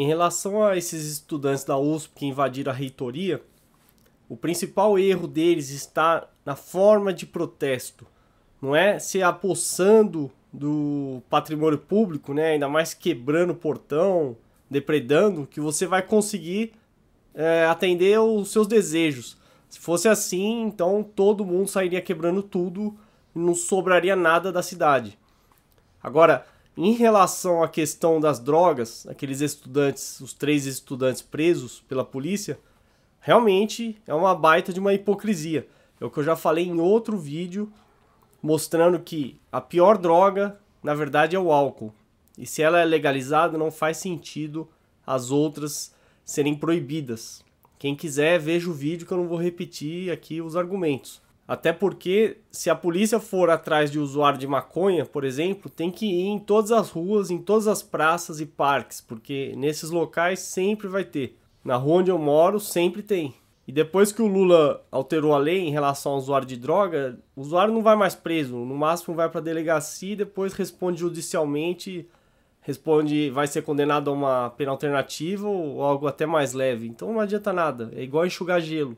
Em relação a esses estudantes da USP que invadiram a reitoria, o principal erro deles está na forma de protesto, não é se apossando do patrimônio público, né? ainda mais quebrando o portão, depredando, que você vai conseguir é, atender os seus desejos. Se fosse assim, então todo mundo sairia quebrando tudo, não sobraria nada da cidade. Agora, em relação à questão das drogas, aqueles estudantes, os três estudantes presos pela polícia, realmente é uma baita de uma hipocrisia. É o que eu já falei em outro vídeo, mostrando que a pior droga, na verdade, é o álcool. E se ela é legalizada, não faz sentido as outras serem proibidas. Quem quiser, veja o vídeo que eu não vou repetir aqui os argumentos. Até porque, se a polícia for atrás de usuário de maconha, por exemplo, tem que ir em todas as ruas, em todas as praças e parques, porque nesses locais sempre vai ter. Na rua onde eu moro, sempre tem. E depois que o Lula alterou a lei em relação ao usuário de droga, o usuário não vai mais preso, no máximo vai para a delegacia e depois responde judicialmente, responde, vai ser condenado a uma pena alternativa ou algo até mais leve. Então não adianta nada, é igual enxugar gelo.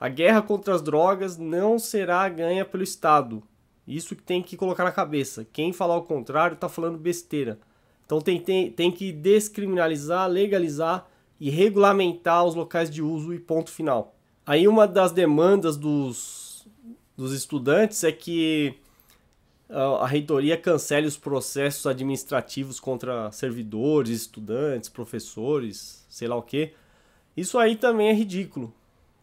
A guerra contra as drogas não será ganha pelo Estado. Isso que tem que colocar na cabeça. Quem falar o contrário está falando besteira. Então tem, tem, tem que descriminalizar, legalizar e regulamentar os locais de uso e ponto final. Aí uma das demandas dos, dos estudantes é que a reitoria cancele os processos administrativos contra servidores, estudantes, professores, sei lá o que. Isso aí também é ridículo.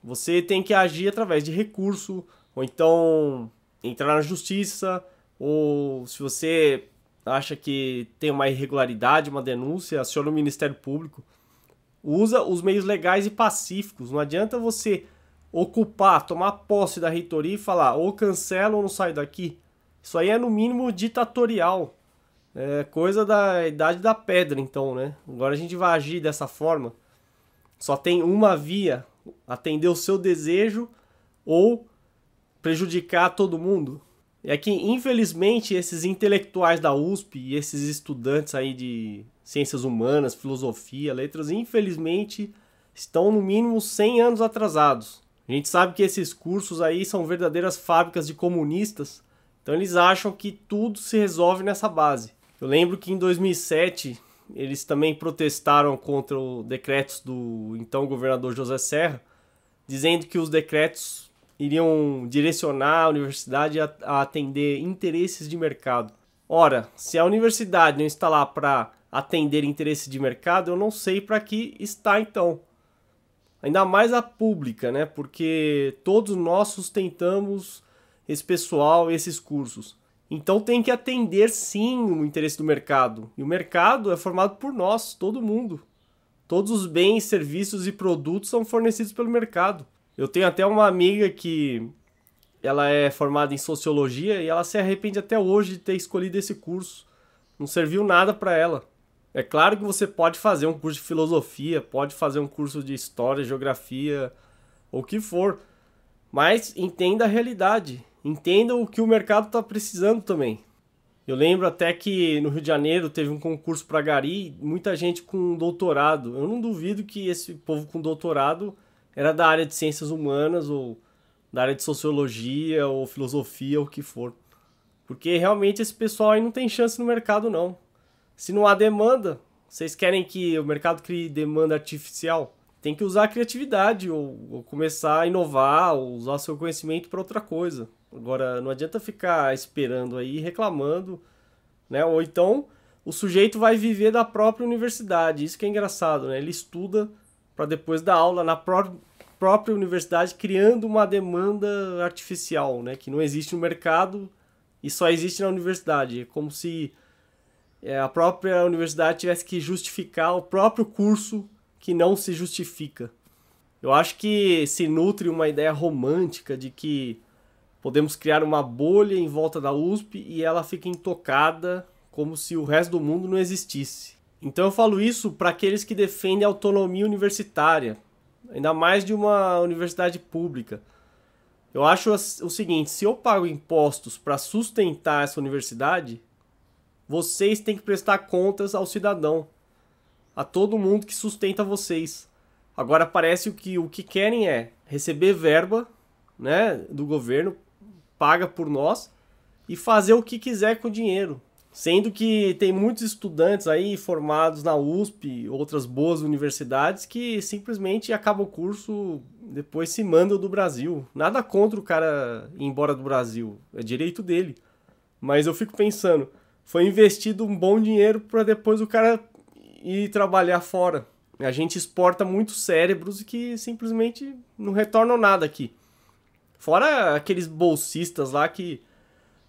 Você tem que agir através de recurso, ou então entrar na justiça, ou se você acha que tem uma irregularidade, uma denúncia, aciona o Ministério Público. Usa os meios legais e pacíficos. Não adianta você ocupar, tomar posse da reitoria e falar ou cancela ou não saio daqui. Isso aí é no mínimo ditatorial. É coisa da idade da pedra, então, né? Agora a gente vai agir dessa forma. Só tem uma via atender o seu desejo ou prejudicar todo mundo. É que, infelizmente, esses intelectuais da USP e esses estudantes aí de ciências humanas, filosofia, letras, infelizmente, estão no mínimo 100 anos atrasados. A gente sabe que esses cursos aí são verdadeiras fábricas de comunistas, então eles acham que tudo se resolve nessa base. Eu lembro que em 2007 eles também protestaram contra os decretos do então governador José Serra, dizendo que os decretos iriam direcionar a universidade a, atender interesses de mercado. Ora, se a universidade não está lá para atender interesses de mercado, eu não sei para que está então. Ainda mais a pública, né? Porque todos nós sustentamos esse pessoal, esses cursos. Então tem que atender sim o interesse do mercado. E o mercado é formado por nós, todo mundo. Todos os bens, serviços e produtos são fornecidos pelo mercado. Eu tenho até uma amiga que ela é formada em sociologia e ela se arrepende até hoje de ter escolhido esse curso. Não serviu nada para ela. É claro que você pode fazer um curso de filosofia, pode fazer um curso de história, geografia, ou o que for, mas entenda a realidade entendam o que o mercado está precisando também. Eu lembro até que no Rio de Janeiro teve um concurso para Gari, muita gente com doutorado. Eu não duvido que esse povo com doutorado era da área de ciências humanas ou da área de sociologia ou filosofia, ou o que for. Porque realmente esse pessoal aí não tem chance no mercado, não. Se não há demanda, vocês querem que o mercado crie demanda artificial? Tem que usar a criatividade ou, ou começar a inovar, ou usar seu conhecimento para outra coisa. Agora, não adianta ficar esperando aí, reclamando, né? Ou então, o sujeito vai viver da própria universidade. Isso que é engraçado, né? Ele estuda para depois dar aula na pró própria universidade, criando uma demanda artificial, né? Que não existe no mercado e só existe na universidade. É como se é, a própria universidade tivesse que justificar o próprio curso que não se justifica. Eu acho que se nutre uma ideia romântica de que Podemos criar uma bolha em volta da USP e ela fica intocada, como se o resto do mundo não existisse. Então eu falo isso para aqueles que defendem a autonomia universitária, ainda mais de uma universidade pública. Eu acho o seguinte: se eu pago impostos para sustentar essa universidade, vocês têm que prestar contas ao cidadão, a todo mundo que sustenta vocês. Agora parece que o que querem é receber verba, né, do governo paga por nós, e fazer o que quiser com o dinheiro. Sendo que tem muitos estudantes aí formados na USP, outras boas universidades, que simplesmente acaba o curso, depois se mandam do Brasil. Nada contra o cara ir embora do Brasil, é direito dele. Mas eu fico pensando, foi investido um bom dinheiro para depois o cara ir trabalhar fora. A gente exporta muitos cérebros que simplesmente não retornam nada aqui. Fora aqueles bolsistas lá que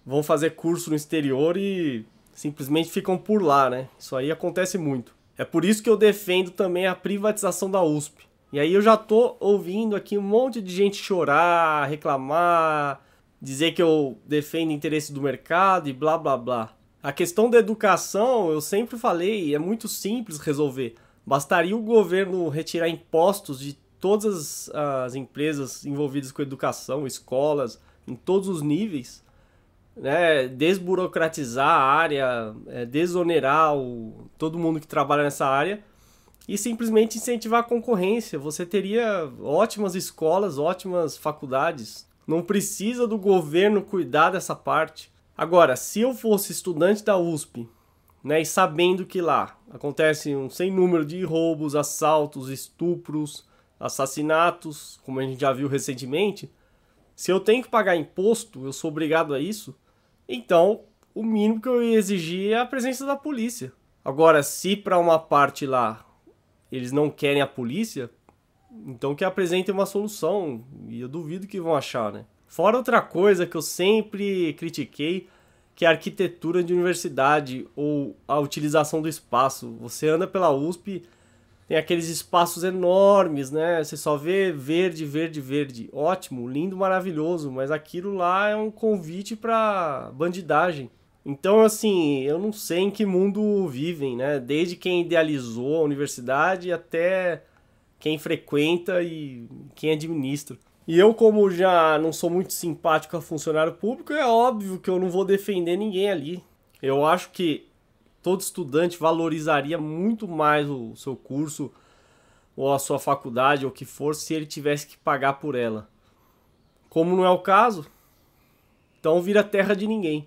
vão fazer curso no exterior e simplesmente ficam por lá, né? Isso aí acontece muito. É por isso que eu defendo também a privatização da USP. E aí eu já tô ouvindo aqui um monte de gente chorar, reclamar, dizer que eu defendo interesse do mercado e blá blá blá. A questão da educação, eu sempre falei, é muito simples resolver. Bastaria o governo retirar impostos de todas as, as empresas envolvidas com educação, escolas, em todos os níveis, né, desburocratizar a área, é, desonerar o, todo mundo que trabalha nessa área e simplesmente incentivar a concorrência. Você teria ótimas escolas, ótimas faculdades. Não precisa do governo cuidar dessa parte. Agora, se eu fosse estudante da USP, né, e sabendo que lá acontecem um sem número de roubos, assaltos, estupros, assassinatos, como a gente já viu recentemente, se eu tenho que pagar imposto, eu sou obrigado a isso, então o mínimo que eu ia exigir é a presença da polícia. Agora, se para uma parte lá eles não querem a polícia, então que apresentem uma solução, e eu duvido que vão achar, né? Fora outra coisa que eu sempre critiquei, que é a arquitetura de universidade ou a utilização do espaço. Você anda pela USP, tem aqueles espaços enormes, né? Você só vê verde, verde, verde. Ótimo, lindo, maravilhoso, mas aquilo lá é um convite para bandidagem. Então, assim, eu não sei em que mundo vivem, né? Desde quem idealizou a universidade até quem frequenta e quem administra. E eu, como já não sou muito simpático a funcionário público, é óbvio que eu não vou defender ninguém ali. Eu acho que todo estudante valorizaria muito mais o seu curso ou a sua faculdade ou o que for se ele tivesse que pagar por ela. Como não é o caso, então vira terra de ninguém.